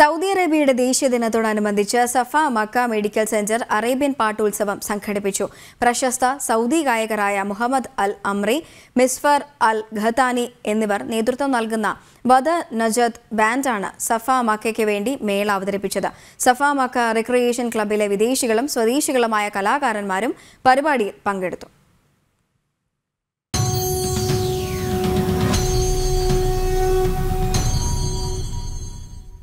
Saudi അറേബ്യയുടെ ദേശീയ ദിനത്തോടനുബന്ധിച്ച് Safa Makkah medical centre Arabian പാട്ടോത്സവം സംഘടിപ്പിച്ചു പ്രശസ്ത സൗദി ഗായകരായ Mohammed Al Amri Misfer Al Qahtani എന്നിവർ നേതൃത്വം നൽകുന്ന വദ നജദ് ബാൻഡാണ് സഫ മക്കയ്ക്ക് വേണ്ടി മേള അവതരിപ്പിച്ചത് സഫ മക്ക റിക്രിയേഷൻ ക്ലബിലെ വിദേശികളും സ്വദേശികളുമായ കലാകാരന്മാരും പരിപാടിയിൽ പങ്കെടുത്തു